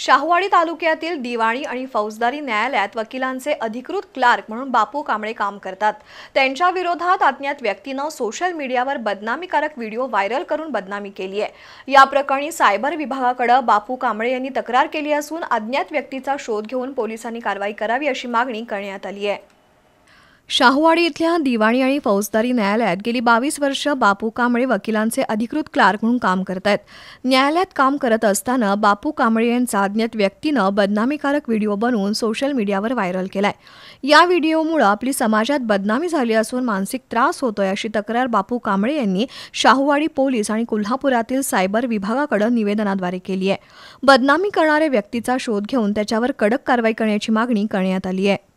शाहवाडी तालुक्यातील दिवाणी आणि फौजदारी न्यायालयात वकिलांचे अधिकृत क्लार्क म्हणून बापू कांबळे काम करतात त्यांच्या विरोधात अज्ञात व्यक्तीनं सोशल मीडियावर बदनामीकारक व्हिडिओ व्हायरल करून बदनामी केली आहे या प्रकरणी सायबर विभागाकडे बापू कांबळे यांनी तक्रार केली असून अज्ञात व्यक्तीचा शोध घेऊन पोलिसांनी कारवाई करावी अशी मागणी करण्यात आली आहे शाहूवाडी इथल्या दिवाणी आणि फौजदारी न्यायालयात गेली बावीस वर्ष बापू कांबळे वकिलांचे अधिकृत क्लार्क म्हणून काम करत आहेत न्यायालयात काम करत असताना बापू कांबळे यांचा अज्ञात व्यक्तीनं बदनामीकारक व्हिडिओ बनवून सोशल मीडियावर व्हायरल केलाय या व्हिडिओमुळे आपली समाजात बदनामी झाली असून मानसिक त्रास होतोय अशी तक्रार बापू कांबळे यांनी शाहूवाडी पोलीस आणि कोल्हापुरातील सायबर विभागाकडे निवेदनाद्वारे केली आहे बदनामी करणाऱ्या व्यक्तीचा शोध घेऊन त्याच्यावर कडक कारवाई करण्याची मागणी करण्यात आली आहे